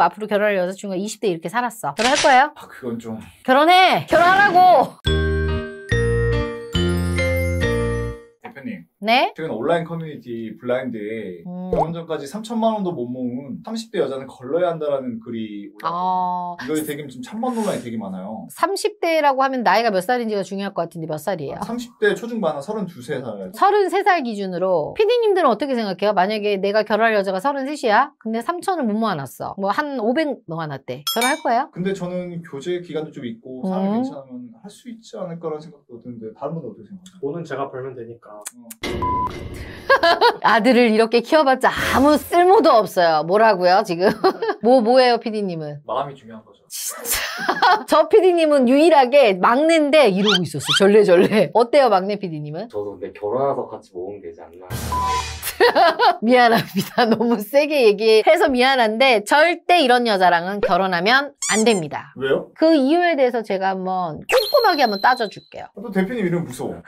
앞으로 결혼할 여자친구가 20대 이렇게 살았어. 결혼할 거예요? 아, 그건 좀... 결혼해! 결혼하라고! 대표님 네? 최근 온라인 커뮤니티 블라인드에 음. 결혼 전까지 3천만 원도 못 모은 30대 여자는 걸러야 한다라는 글이 올라왔어요. 이거에 되게 좀 찬반 논란이 되게 많아요. 30대라고 하면 나이가 몇 살인지가 중요할 것 같은데 몇 살이에요? 30대 아, 초중반 은 33살. 33살 기준으로 피디님들은 어떻게 생각해요? 만약에 내가 결혼할 여자가 33이야? 근데 3천을 못 모아놨어. 뭐 한 500 모아놨대. 결혼할 거예요? 근데 저는 교제 기간도 좀 있고 음. 사람이 음. 괜찮으면 할 수 있지 않을까라는 생각도 드는데 다른 분들 어떻게 생각하세요? 돈은 제가 벌면 되니까. 어. 아들을 이렇게 키워봤자 아무 쓸모도 없어요. 뭐라고요, 지금? 뭐, 뭐예요, 피디님은? 마음이 중요한 거죠. 진짜. 저 피디님은 유일하게 막내인데 이러고 있었어. 절레절레. 어때요, 막내 피디님은? 저도 근데 결혼해서 같이 모으면 되지 않나. 미안합니다. 너무 세게 얘기해서 미안한데 절대 이런 여자랑은 결혼하면 안 됩니다. 왜요? 그 이유에 대해서 제가 한번 꼼꼼하게 한번 따져줄게요. 아, 또 대표님 이름 무서워.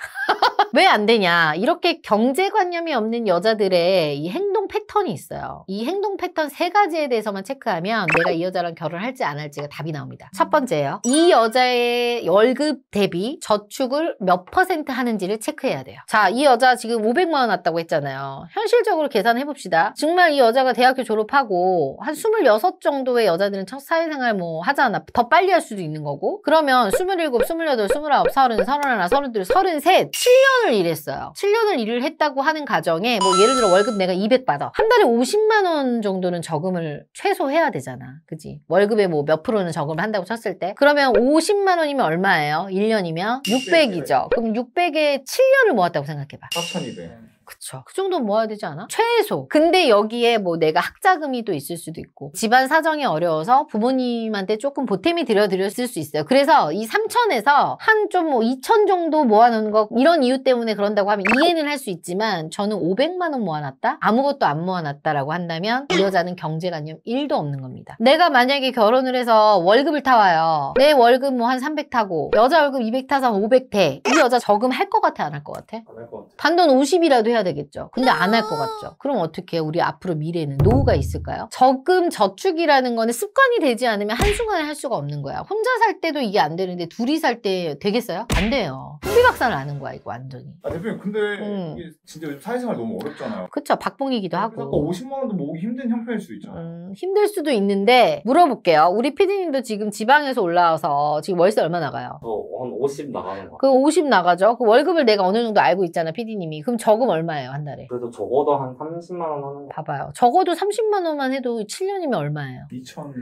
왜안 되냐 이렇게 경제관념이 없는 여자들의 이 행동 패턴이 있어요 이 행동 패턴 세 가지에 대해서만 체크하면 내가 이 여자랑 결혼할지 안 할지가 답이 나옵니다 첫 번째요 이 여자의 월급 대비 저축을 몇 퍼센트 하는지를 체크해야 돼요 자 이 여자 지금 500만 원 왔다고 했잖아요 현실적으로 계산해 봅시다 정말 이 여자가 대학교 졸업하고 한 26 정도의 여자들은 첫 사회생활 뭐 하잖아 더 빨리 할 수도 있는 거고 그러면 27, 28, 29, 30, 31, 32, 33 7년 7년을 일했어요. 7년을 일을 했다고 하는 가정에 뭐 예를 들어 월급 내가 200 받아. 한 달에 50만 원 정도는 저금을 최소 해야 되잖아. 그지? 월급에 뭐 몇 프로는 저금을 한다고 쳤을 때. 그러면 50만 원이면 얼마예요? 1년이면 600이죠. 그럼 600에 7년을 모았다고 생각해봐. 4,200. 그쵸. 그 정도 모아야 되지 않아? 최소. 근데 여기에 뭐 내가 학자금이 또 있을 수도 있고 집안 사정이 어려워서 부모님한테 조금 보탬이 들여드렸을 수 있어요. 그래서 이 3천에서 한 좀 뭐 2천 정도 모아놓은 거 이런 이유 때문에 그런다고 하면 이해는 할 수 있지만 저는 500만 원 모아놨다? 아무것도 안 모아놨다라고 한다면 이 여자는 경제관념 1도 없는 겁니다. 내가 만약에 결혼을 해서 월급을 타와요. 내 월급 뭐 한 300 타고 여자 월급 200 타서 500 대. 이 여자 저금 할 것 같아 안 할 것 같아? 안할것 같아. 반돈 50이라도 해야 해야 되겠죠. 근데 안 할것 아. 같죠. 그럼 어떻게 우리 앞으로 미래에는 노후가 있을까요? 적금 저축이라는 거는 습관이 되지 않으면 한순간에 할 수가 없는 거야. 혼자 살 때도 이게 안 되는데 둘이 살 때 되겠어요? 안 돼요. 혼비박산을 아는 거야 이거 완전히. 아 대표님 근데 음. 이게 진짜 요즘 사회생활 너무 어렵잖아요. 그쵸 박봉이기도 하고. 50만 원도 모으기 힘든 형편일 수 있잖아요. 음, 힘들 수도 있는데 물어볼게요. 우리 피디님도 지금 지방에서 올라와서 지금 월세 얼마 나가요? 어, 한50 나가는 거. 그50 나가죠. 그 월급을 내가 어느 정도 알고 있잖아 피디님이. 그럼 저금 얼마 얼마예요, 한 달에? 그래도 적어도 한 30만 원 하는 거. 봐봐요. 적어도 30만 원만 해도 7년이면 얼마예요? 2천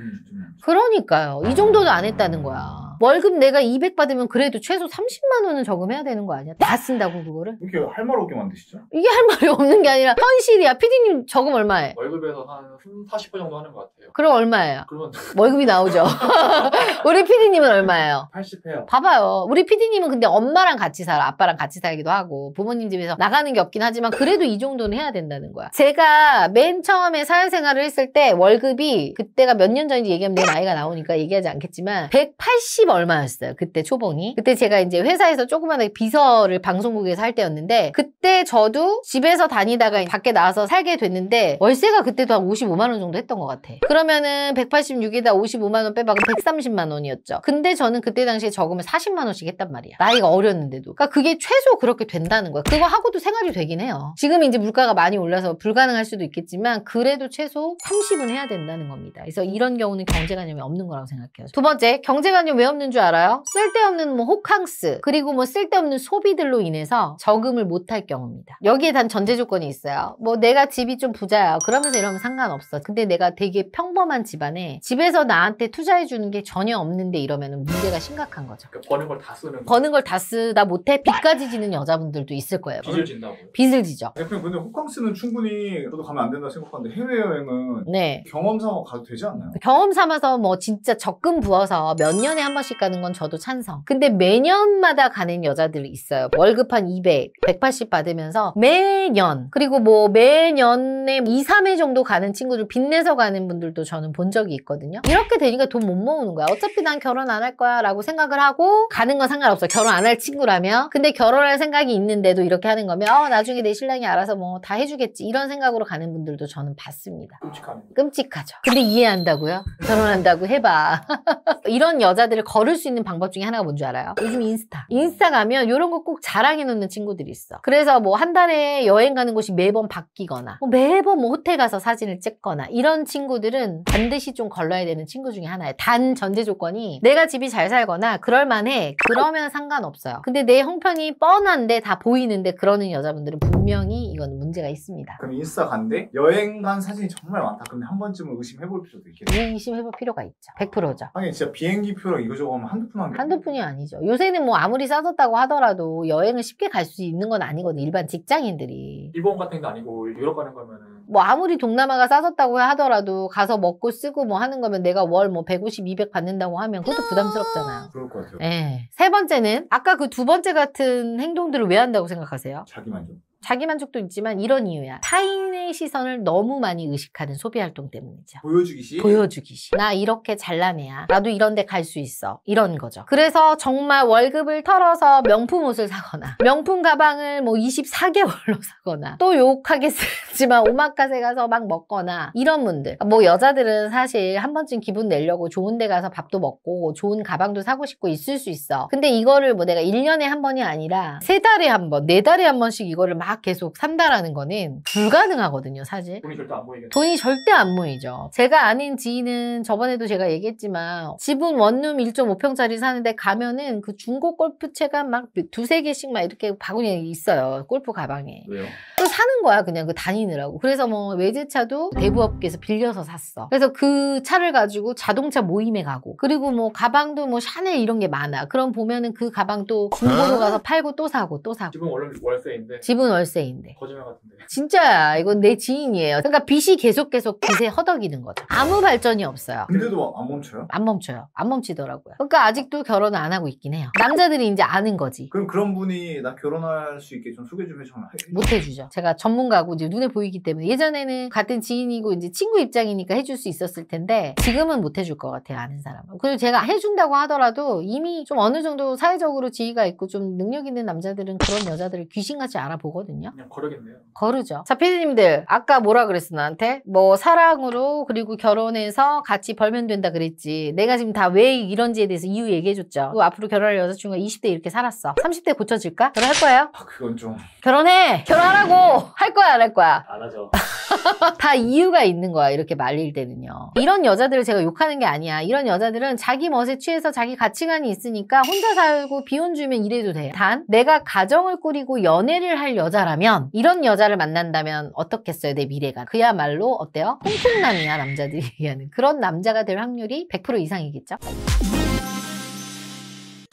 그러니까요. 이정도도안 했다는 거야. 월급 내가 200 받으면 그래도 최소 30만 원은 저금해야 되는 거 아니야? 다 쓴다고 그거를? 이렇게 할 말 없게 만드시죠? 이게 할 말이 없는 게 아니라 현실이야. 피디님 저금 얼마예요? 월급에서 한 40% 정도 하는 것 같아요. 그럼 얼마예요? 그러면 월급이 나오죠. 우리 피디님은 얼마예요? 80해요. 봐봐요. 우리 피디님은 근데 엄마랑 같이 살아. 아빠랑 같이 살기도 하고 부모님 집에서 나가는 게 없긴 하지. 하지만 그래도 이 정도는 해야 된다는 거야. 제가 맨 처음에 사회생활을 했을 때 월급이 그때가 몇 년 전인지 얘기하면 내 나이가 나오니까 얘기하지 않겠지만 180 얼마였어요. 그때 초봉이. 그때 제가 이제 회사에서 조그만하게 비서를 방송국에서 할 때였는데 그때 저도 집에서 다니다가 밖에 나와서 살게 됐는데 월세가 그때도 한 55만 원 정도 했던 것 같아. 그러면은 186에다 55만 원 빼봐 그럼 130만 원이었죠. 근데 저는 그때 당시에 적으면 40만 원씩 했단 말이야. 나이가 어렸는데도. 그러니까 그게 최소 그렇게 된다는 거야. 그거 하고도 생활이 되긴 해. 해요. 지금 이제 물가가 많이 올라서 불가능할 수도 있겠지만 그래도 최소 30은 해야 된다는 겁니다. 그래서 이런 경우는 경제관념이 없는 거라고 생각해요. 두 번째, 경제관념 왜 없는 줄 알아요? 쓸데없는 뭐 호캉스 그리고 뭐 쓸데없는 소비들로 인해서 저금을 못할 경우입니다. 여기에 단 전제 조건이 있어요. 뭐 내가 집이 좀 부자야. 그러면서 이러면 상관없어. 근데 내가 되게 평범한 집안에 집에서 나한테 투자해 주는 게 전혀 없는데 이러면 문제가 심각한 거죠. 그러니까 버는 걸 다 쓰는 버는 걸 다 쓰다 못해 빚까지 지는 여자분들도 있을 거예요. 빚을 진다고. 빚을 거슬리죠. 대표님 근데 호캉스는 충분히 저도 가면 안 된다 생각하는데 해외여행은 네. 경험 삼아 가도 되지 않나요? 그 경험 삼아서 뭐 진짜 적금 부어서 몇 년에 한 번씩 가는 건 저도 찬성. 근데 매년마다 가는 여자들이 있어요. 월급 한 200, 180 받으면서 매년 그리고 뭐 매년에 2, 3회 정도 가는 친구들 빚내서 가는 분들도 저는 본 적이 있거든요. 이렇게 되니까 돈 못 모으는 거야. 어차피 난 결혼 안 할 거야 라고 생각을 하고 가는 건 상관없어. 결혼 안 할 친구라면. 근데 결혼할 생각이 있는데도 이렇게 하는 거면 어 나중에 나중에 내 신랑이 알아서 뭐 다 해주겠지 이런 생각으로 가는 분들도 저는 봤습니다. 끔찍합니 끔찍하죠. 근데 이해한다고요? 결혼한다고 해봐. 이런 여자들을 걸을 수 있는 방법 중에 하나가 뭔지 알아요? 요즘 인스타. 인스타 가면 이런 거 꼭 자랑해놓는 친구들이 있어. 그래서 뭐 한 달에 여행 가는 곳이 매번 바뀌거나 뭐 매번 뭐 호텔 가서 사진을 찍거나 이런 친구들은 반드시 좀 걸러야 되는 친구 중에 하나예요. 단 전제 조건이 내가 집이 잘 살거나 그럴만해. 그러면 상관없어요. 근데 내 형편이 뻔한데 다 보이는데 그러는 여자분들은 분명히 이건 문제가 있습니다. 그럼 인스타 간데 여행 간 사진이 정말 많다. 근데 한 번쯤은 의심해볼 필요도 있겠네. 예, 의심해볼 필요가 있죠. 100%죠. 하긴 진짜 비행기 표랑 이거저거 하면 한두 푼하 한두 푼이 아니죠. 요새는 뭐 아무리 싸졌다고 하더라도 여행을 쉽게 갈 수 있는 건 아니거든. 일반 직장인들이. 일본 같은 게 아니고 유럽 가는 거면은 뭐 아무리 동남아가 싸졌다고 하더라도 가서 먹고 쓰고 뭐 하는 거면 내가 월 뭐 150, 200 받는다고 하면 그것도 부담스럽잖아 그럴 것 같아요. 예. 세 번째는 아까 그 두 번째 같은 행동들을 왜 한다고 생각하세요? 자기만족. 자기만족도 있지만 이런 이유야. 타인의 시선을 너무 많이 의식하는 소비 활동 때문이죠. 보여주기식? 보여주기식. 나 이렇게 잘난 애야. 나도 이런 데 갈 수 있어. 이런 거죠. 그래서 정말 월급을 털어서 명품 옷을 사거나 명품 가방을 뭐 24개월로 사거나 또 욕하게 쓰지만 오마카세 가서 막 먹거나 이런 분들. 뭐 여자들은 사실 한 번쯤 기분 내려고 좋은 데 가서 밥도 먹고 좋은 가방도 사고 싶고 있을 수 있어. 근데 이거를 뭐 내가 1년에 한 번이 아니라 세달에한 번, 네달에한 번씩 이거를 막 계속 산다라는 거는 불가능하거든요, 사실. 돈이 절대 안 모이겠죠. 돈이 절대 안 모이죠. 제가 아는 지인은 저번에도 제가 얘기했지만 집은 원룸 1.5평짜리 사는데 가면은 그 중고 골프채가 막 두세 개씩 막 이렇게 바구니에 있어요. 골프 가방에. 왜요? 또 사는 거야, 그냥 그 다니느라고. 그래서 뭐 외제차도 대부업계에서 빌려서 샀어. 그래서 그 차를 가지고 자동차 모임에 가고 그리고 뭐 가방도 뭐 샤넬 이런 게 많아. 그럼 보면은 그 가방도 중고로 어? 가서 팔고 또 사고 또 사고. 집은 원래 월세인데. 집은 월 월세인데. 거짓말 같은데. 진짜야. 이건 내 지인이에요. 그러니까 빚이 계속 계속 빚에 허덕이는 거죠. 아무 발전이 없어요. 근데도 안 멈춰요? 안 멈춰요. 안 멈치더라고요. 그러니까 아직도 결혼 을안 하고 있긴 해요. 남자들이 이제 아는 거지. 그럼 그런 분이 나 결혼할 수 있게 좀 소개 좀 해줘. 못 해주죠. 제가 전문가고 이제 눈에 보이기 때문에 예전에는 같은 지인이고 이제 친구 입장이니까 해줄 수 있었을 텐데 지금은 못 해줄 것 같아요. 아는 사람은. 그리고 제가 해준다고 하더라도 이미 좀 어느 정도 사회적으로 지위가 있고 좀 능력 있는 남자들은 그런 여자들을 귀신같이 알아보거든요. 거거든요. 그냥 거르겠네요. 거르죠. 자, 피디님들 아까 뭐라 그랬어 나한테? 뭐 사랑으로 그리고 결혼해서 같이 벌면 된다 그랬지. 내가 지금 다 왜 이런지에 대해서 이유 얘기해줬죠. 그 앞으로 결혼할 여자친구가 20대 이렇게 살았어. 30대 고쳐질까? 결혼할 거예요? 아, 그건 좀... 결혼해! 결혼하라고! 할 거야 안 할 거야? 안 하죠. 다 이유가 있는 거야 이렇게 말릴 때는요. 이런 여자들을 제가 욕하는 게 아니야. 이런 여자들은 자기 멋에 취해서 자기 가치관이 있으니까 혼자 살고 비혼 주면 이래도 돼. 단 내가 가정을 꾸리고 연애를 할 여자 여자라면 이런 여자를 만난다면 어떻겠어요 내 미래가 그야말로 어때요? 홍콩남이야 남자들이 얘기하는 그런 남자가 될 확률이 100% 이상이겠죠?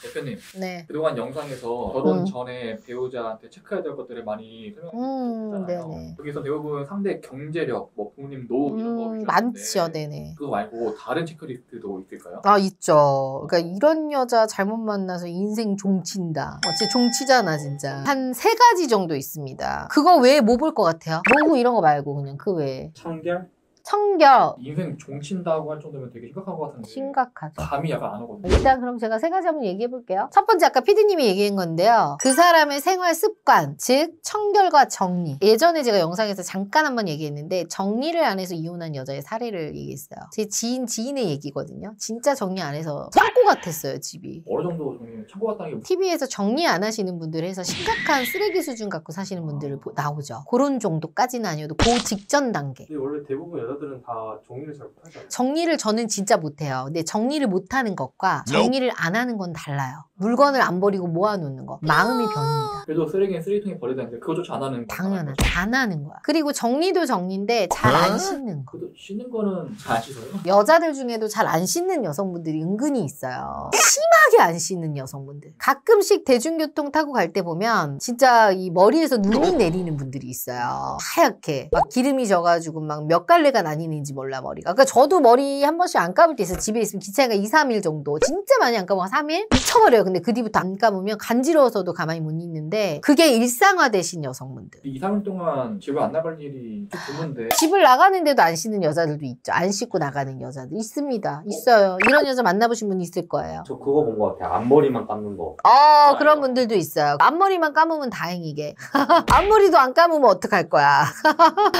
대표님. 네. 그동안 영상에서 결혼 음. 전에 배우자한테 체크해야 될 것들을 많이 음, 설명해주셨잖아요. 네 여기서 대부분 상대 경제력, 뭐 부모님 노후 이런 거 음, 위주 많지요, 네네. 그거 말고 다른 체크리스트도 있을까요? 아 있죠. 그러니까 이런 여자 잘못 만나서 인생 종친다. 어, 진 종치잖아 진짜. 한 세 가지 정도 있습니다. 그거 외에 뭐 볼 것 같아요? 노후 뭐, 뭐 이런 거 말고 그냥 그 외에. 청결? 청결. 인생 종친다고 할 정도면 되게 심각한 것 같은데. 심각하죠. 감이 약간 안 오거든요. 일단 그럼 제가 세 가지 한번 얘기해 볼게요. 첫 번째 아까 피디님이 얘기한 건데요. 그 사람의 생활 습관, 즉 청결과 정리. 예전에 제가 영상에서 잠깐 한번 얘기했는데 정리를 안 해서 이혼한 여자의 사례를 얘기했어요. 제 지인 지인의 얘기거든요. 진짜 정리 안 해서 창고 같았어요 집이. 어느 정도 정리 창고 같다는 게. TV에서 정리 안 하시는 분들 해서 심각한 쓰레기 수준 갖고 사시는 분들을 아. 보, 나오죠. 그런 정도까지는 아니어도 그 직전 단계. 원래 대부분 여자 자료들은 다 정리를 잘 못하잖아요. 정리를 저는 진짜 못해요. 근데 정리를 못하는 것과 정리를 안 하는 건 달라요. 물건을 안 버리고 모아놓는 거. 마음이 아. 변입니다. 그래도 쓰레기는 쓰레기통에 버려야 되는데 그것조차 안 하는 거. 당연하죠. 안 하는 거야. 그리고 정리도 정리인데 잘안 아? 씻는 거. 그래도 씻는 거는 잘안 씻어요? 여자들 중에도 잘 안 씻는 여성분들이 은근히 있어요. 심하게 안 씻는 여성분들. 가끔씩 대중교통 타고 갈 때 보면 진짜 이 머리에서 눈이 내리는 분들이 있어요. 하얗게. 막 기름이 져가지고 막 몇 갈래가 나뉘는지 몰라 머리가. 그러니까 저도 머리 한 번씩 안 감을 때 있어요. 집에 있으면 기차가 2, 3일 정도. 진짜 많이 안 감아. 3일? 미쳐버려요. 근데 그 뒤부터 안 감으면 간지러워서도 가만히 못 있는데 그게 일상화되신 여성분들. 2, 3일 동안 집을 안 나갈 일이 드문데 집을 나가는데도 안 씻는 여자들도 있죠. 안 씻고 나가는 여자들 있습니다. 있어요. 이런 여자 만나보신 분 있을 거예요. 저 그거 본 것 같아요. 앞머리만 감는 거. 어, 그런 분들도 있어요. 앞머리만 감으면 다행이게. 앞머리도 안 감으면 어떡할 거야.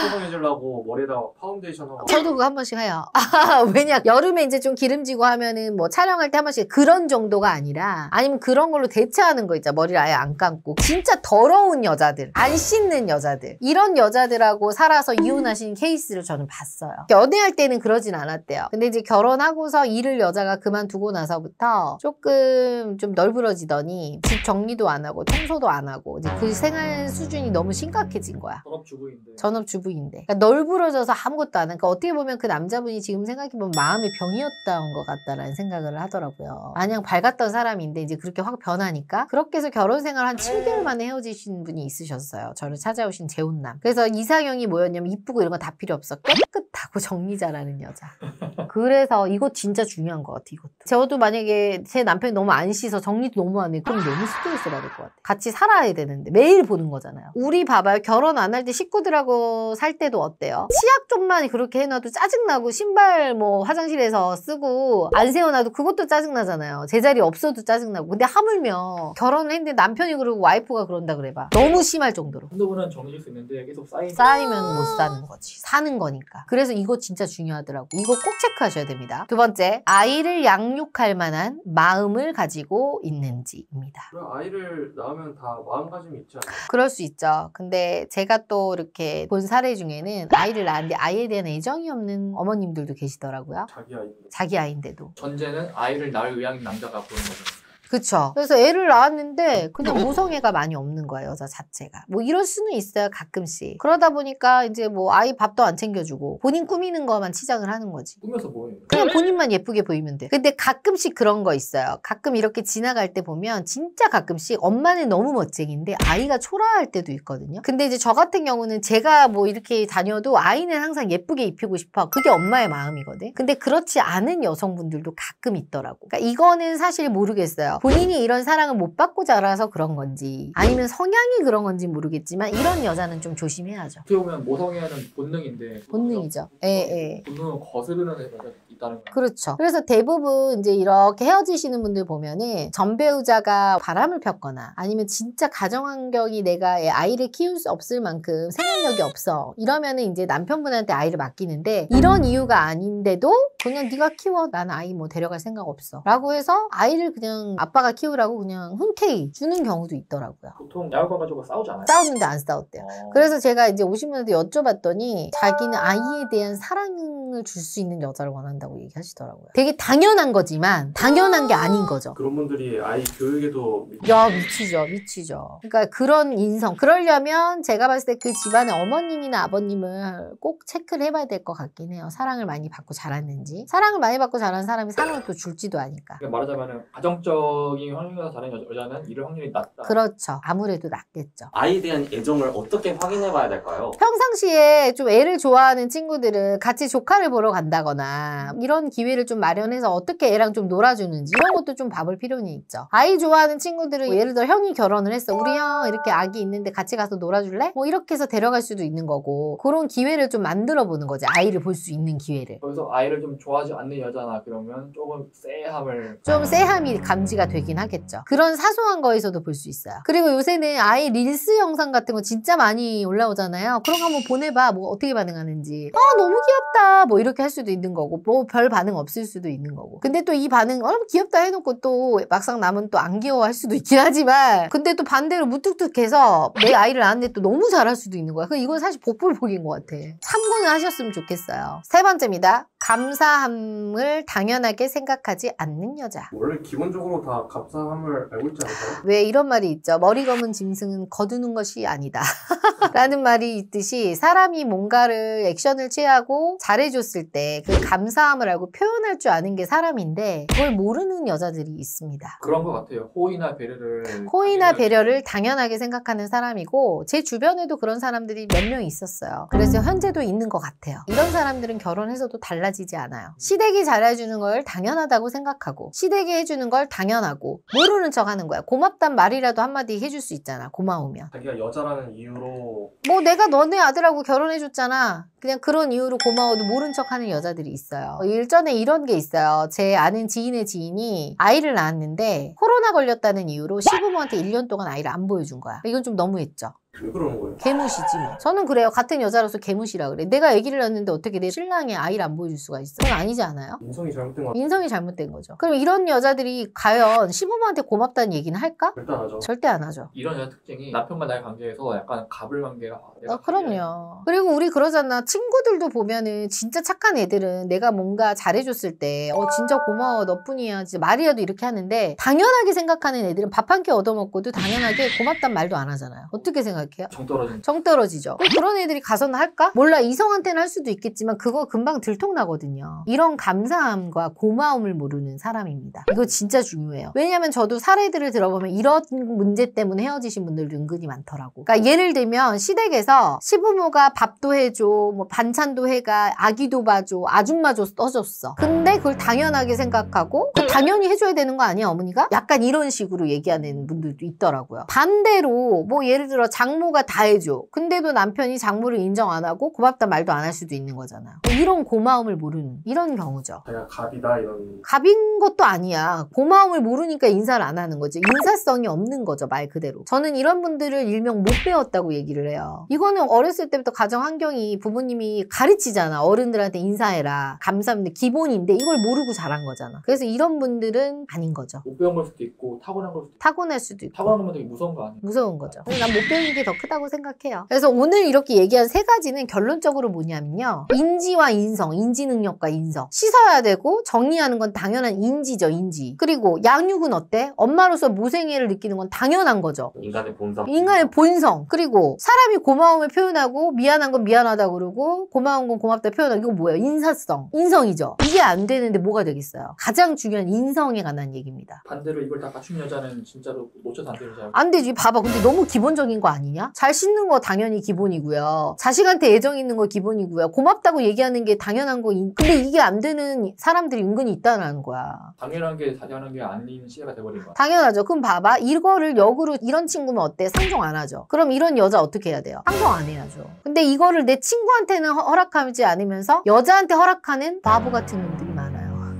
수정해주려고 머리에다가 파운데이션 하고 저도 그거 한 번씩 해요. 왜냐 여름에 이제 좀 기름지고 하면은 뭐 촬영할 때 한 번씩 그런 정도가 아니라 아니면 그런 걸로 대체하는 거있죠 머리를 아예 안 감고. 진짜 더러운 여자들, 안 씻는 여자들. 이런 여자들하고 살아서 이혼하신 케이스를 저는 봤어요. 연애할 때는 그러진 않았대요. 근데 이제 결혼하고서 일을 여자가 그만두고 나서부터 조금 좀 널브러지더니 집 정리도 안 하고 청소도 안 하고 이제 그 생활 수준이 너무 심각해진 거야. 전업주부인데. 전업주부인데. 그러니까 널브러져서 아무것도 안 하니까 그러니까 어떻게 보면 그 남자분이 지금 생각해보면 마음의 병이었다는 것 같다라는 생각을 하더라고요. 마냥 밝았던 사람인데 이제 그렇게 확 변하니까 그렇게 해서 결혼 생활 한 7개월 만에 헤어지신 분이 있으셨어요. 저를 찾아오신 재혼남. 그래서 이상형이 뭐였냐면 이쁘고 이런 거 다 필요 없어. 깨끗하고 정리 잘하는 여자. 그래서 이거 진짜 중요한 것 같아, 이것도. 저도 만약에 제 남편이 너무 안 씻어, 정리도 너무 안 해. 그럼 너무 스트레스 받을 것 같아. 같이 살아야 되는데. 매일 보는 거잖아요. 우리 봐봐요. 결혼 안 할 때 식구들하고 살 때도 어때요? 치약 좀만 그렇게 해놔도 짜증나고, 신발 뭐 화장실에서 쓰고, 안 세워놔도 그것도 짜증나잖아요. 제자리 없어도 짜증나고. 근데 하물며 결혼을 했는데 남편이 그러고 와이프가 그런다 그래봐. 너무 심할 정도로. 한두 번은 정해질 수 있는데 계속 쌓이면. 쌓이면 못 아. 사는 거지. 사는 거니까. 그래서 이거 진짜 중요하더라고. 이거 꼭 체크 생각하셔야 됩니다. 두 번째, 아이를 양육할 만한 마음을 가지고 있는지입니다. 아이를 낳으면 다 마음가짐이 있지 않나요? 그럴 수 있죠. 근데 제가 또 이렇게 본 사례 중에는 아이를 낳았는데 아이에 대한 애정이 없는 어머님들도 계시더라고요. 자기 아이인데. 자기 아이인데도. 전제는 아이를 낳을 의향 남자가 보는 거죠. 그렇죠. 그래서 애를 낳았는데 그냥 음. 모성애가 많이 없는 거야 여자 자체가. 뭐 이럴 수는 있어요 가끔씩. 그러다 보니까 이제 뭐 아이 밥도 안 챙겨주고 본인 꾸미는 거만 치장을 하는 거지. 꾸며서 뭐해요? 그냥 본인만 예쁘게 보이면 돼. 근데 가끔씩 그런 거 있어요. 가끔 이렇게 지나갈 때 보면 진짜 가끔씩 엄마는 너무 멋쟁인데 아이가 초라할 때도 있거든요. 근데 이제 저 같은 경우는 제가 뭐 이렇게 다녀도 아이는 항상 예쁘게 입히고 싶어. 그게 엄마의 마음이거든. 근데 그렇지 않은 여성분들도 가끔 있더라고. 그러니까 이거는 사실 모르겠어요. 본인이 이런 사랑을 못 받고 자라서 그런 건지 아니면 성향이 그런 건지 모르겠지만 이런 여자는 좀 조심해야죠. 어떻게 보면 모성애는 본능인데 본능이죠. 예, 예. 본능은 거스르는 여자 있다는 거예요. 그렇죠. 그래서 대부분 이제 이렇게 헤어지시는 분들 보면은 전 배우자가 바람을 폈거나 아니면 진짜 가정 환경이 내가 아이를 키울 수 없을 만큼 생활력이 없어 이러면은 이제 남편분한테 아이를 맡기는데 이런 이유가 아닌데도 그냥 네가 키워 난 아이 뭐 데려갈 생각 없어 라고 해서 아이를 그냥 아빠가 키우라고 그냥 흔쾌히 주는 경우도 있더라고요. 보통 야구가 지고 싸우지 아요 싸우는데 안 싸웠대요. 어... 그래서 제가 이제 오신 분한테 여쭤봤더니 자기는 아이에 대한 사랑을 줄 수 있는 여자를 원한다. 된다고 얘기하시더라고요. 되게 당연한 거지만 당연한 게 아. 아닌 거죠. 그런 분들이 아이 교육에도 야 미치죠, 미치죠. 그러니까 그런 인성 그러려면 제가 봤을 때 그 집안의 어머님이나 아버님을 꼭 체크를 해봐야 될 것 같긴 해요. 사랑을 많이 받고 자랐는지 사랑을 많이 받고 자란 사람이 사랑을 또 줄지도 아니까. 그러니까 말하자면 가정적인 환경에서 자란 여자는 이럴 확률이 낮다. 그렇죠. 아무래도 낮겠죠. 아이에 대한 애정을 어떻게 확인해봐야 될까요? 평상시에 좀 애를 좋아하는 친구들은 같이 조카를 보러 간다거나 이런 기회를 좀 마련해서 어떻게 애랑 좀 놀아주는지 이런 것도 좀 봐볼 필요는 있죠. 아이 좋아하는 친구들은 예를 들어 형이 결혼을 했어. 우리 형 이렇게 아기 있는데 같이 가서 놀아줄래? 뭐 이렇게 해서 데려갈 수도 있는 거고 그런 기회를 좀 만들어 보는 거지. 아이를 볼 수 있는 기회를. 그래서 아이를 좀 좋아하지 않는 여자나 그러면 조금 쎄함을 좀 쎄함이 음. 감지가 되긴 하겠죠. 그런 사소한 거에서도 볼 수 있어요. 그리고 요새는 아이 릴스 영상 같은 거 진짜 많이 올라오잖아요. 그런 거 한번 보내봐. 뭐 어떻게 반응하는지. 아 너무 귀엽다. 뭐 이렇게 할 수도 있는 거고 뭐별 반응 없을 수도 있는 거고. 근데 또 이 반응, 어, 귀엽다 해놓고 또 막상 남은 또 안 귀여워 할 수도 있긴 하지만, 근데 또 반대로 무뚝뚝해서 내 아이를 낳는데또 너무 잘할 수도 있는 거야. 그 이건 사실 복불복인 것 같아. 참고는 하셨으면 좋겠어요. 세 번째입니다. 감사함을 당연하게 생각하지 않는 여자. 원래 기본적으로 다 감사함을 알고 있지 않을까요? 왜 이런 말이 있죠. 머리 검은 짐승은 거두는 것이 아니다. 라는 말이 있듯이 사람이 뭔가를 액션을 취하고 잘해줬을 때 그 감사함을 알고 표현할 줄 아는 게 사람인데 그걸 모르는 여자들이 있습니다. 그런 것 같아요. 호의나 배려를 호의나 당연하게... 배려를 당연하게 생각하는 사람이고 제 주변에도 그런 사람들이 몇 명 있었어요. 그래서 현재도 있는 것 같아요. 이런 사람들은 결혼해서도 달라지 달라지지 않아요. 시댁이 잘해주는 걸 당연하다고 생각하고 시댁이 해주는 걸 당연하고 모르는 척 하는 거야. 고맙단 말이라도 한마디 해줄 수 있잖아. 고마우면. 자기가 여자라는 이유로 뭐 내가 너네 아들하고 결혼해줬잖아. 그냥 그런 이유로 고마워도 모른 척 하는 여자들이 있어요. 일전에 이런 게 있어요. 제 아는 지인의 지인이 아이를 낳았는데 코로나 걸렸다는 이유로 시부모한테 1년 동안 아이를 안 보여준 거야. 이건 좀 너무했죠. 왜 그러는 거예요? 개무시지 뭐. 저는 그래요. 같은 여자로서 개무시라 그래. 내가 아기를 낳았는데 어떻게 내 신랑의 아이를 안 보여줄 수가 있어? 그건 아니지 않아요? 인성이 잘못된 거 인성이 잘못된 거죠. 그럼 이런 여자들이 과연 시부모한테 고맙다는 얘기는 할까? 절대 안 하죠. 절대 안 하죠. 이런 여자 특징이 남편과 나의 관계에서 약간 갑을 관계가 아, 어, 그럼요. 그리고 우리 그러잖아. 친구들도 보면은 진짜 착한 애들은 내가 뭔가 잘해줬을 때, 어, 진짜 고마워. 너뿐이야. 진짜 말이라도 이렇게 하는데, 당연하게 생각하는 애들은 밥 한 끼 얻어먹고도 당연하게 고맙단 말도 안 하잖아요. 어떻게 생각해요? 생각해요? 정 떨어지죠. 정 떨어지죠. 그런 애들이 가서는 할까? 몰라 이성한테는 할 수도 있겠지만 그거 금방 들통나거든요. 이런 감사함과 고마움을 모르는 사람입니다. 이거 진짜 중요해요. 왜냐하면 저도 사례들을 들어보면 이런 문제 때문에 헤어지신 분들도 은근히 많더라고. 그러니까 예를 들면 시댁에서 시부모가 밥도 해줘, 뭐 반찬도 해가, 아기도 봐줘, 아줌마도 떠줬어 근데 그걸 당연하게 생각하고 그 당연히 해줘야 되는 거 아니야 어머니가? 약간 이런 식으로 얘기하는 분들도 있더라고요. 반대로 뭐 예를 들어 장 장모가 다 해줘. 근데도 남편이 장모를 인정 안 하고 고맙다 말도 안 할 수도 있는 거잖아요. 뭐 이런 고마움을 모르는 이런 경우죠. 그냥 갑이다 이런. 갑인 것도 아니야. 고마움을 모르니까 인사를 안 하는 거지. 인사성이 없는 거죠 말 그대로. 저는 이런 분들을 일명 못 배웠다고 얘기를 해요. 이거는 어렸을 때부터 가정 환경이 부모님이 가르치잖아. 어른들한테 인사해라. 감사합니다. 기본인데 이걸 모르고 자란 거잖아. 그래서 이런 분들은 아닌 거죠. 못 배운 걸 수도 있고 타고난 걸 수도 있고. 타고날 수도 있고. 타고난 것 되게 무서운 거 아니에요? 무서운 거죠. 난 못 배운 게더 크다고 생각해요. 그래서 오늘 이렇게 얘기한 세 가지는 결론적으로 뭐냐면요. 인지와 인성, 인지 능력과 인성. 씻어야 되고 정의하는 건 당연한 인지죠, 인지. 그리고 양육은 어때? 엄마로서 모생애를 느끼는 건 당연한 거죠. 인간의 본성. 인간의 본성. 그리고 사람이 고마움을 표현하고 미안한 건 미안하다 그러고 고마운 건 고맙다 표현하고 이거 뭐예요? 인사성. 인성이죠. 이게 안 되는데 뭐가 되겠어요? 가장 중요한 인성에 관한 얘기입니다. 반대로 이걸 다 갖춘 여자는 진짜로 놓쳐도 안 되는 여자. 안 되지. 봐봐. 근데 너무 기본적인 거 아니에요? 아니냐? 잘 씻는 거 당연히 기본이고요. 자식한테 애정 있는 거 기본이고요. 고맙다고 얘기하는 게 당연한 거. 근데 이게 안 되는 사람들이 은근히 있다는 거야. 당연한 게 당연한 게 아닌 시대가 돼버린 거야. 당연하죠. 그럼 봐봐. 이거를 역으로 이런 친구면 어때? 상종 안 하죠. 그럼 이런 여자 어떻게 해야 돼요? 상종 안 해야죠. 근데 이거를 내 친구한테는 허락하지 않으면서 여자한테 허락하는 바보 같은 놈들이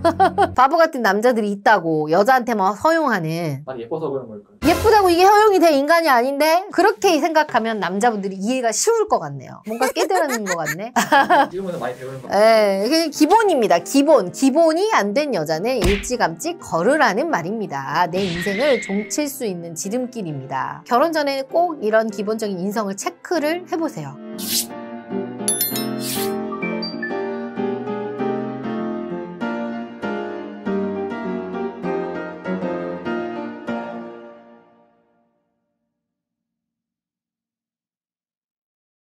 바보 같은 남자들이 있다고 여자한테만 허용하는 난 예뻐서 그런 걸까 예쁘다고 이게 허용이 된 인간이 아닌데 그렇게 생각하면 남자분들이 이해가 쉬울 것 같네요 뭔가 깨달은 것 같네 지금은 많이 배우는 것같아 예, 기본입니다 기본 기본이 안 된 여자는 일찌감치 걸으라는 말입니다 내 인생을 종칠 수 있는 지름길입니다 결혼 전에꼭 이런 기본적인 인성을 체크를 해보세요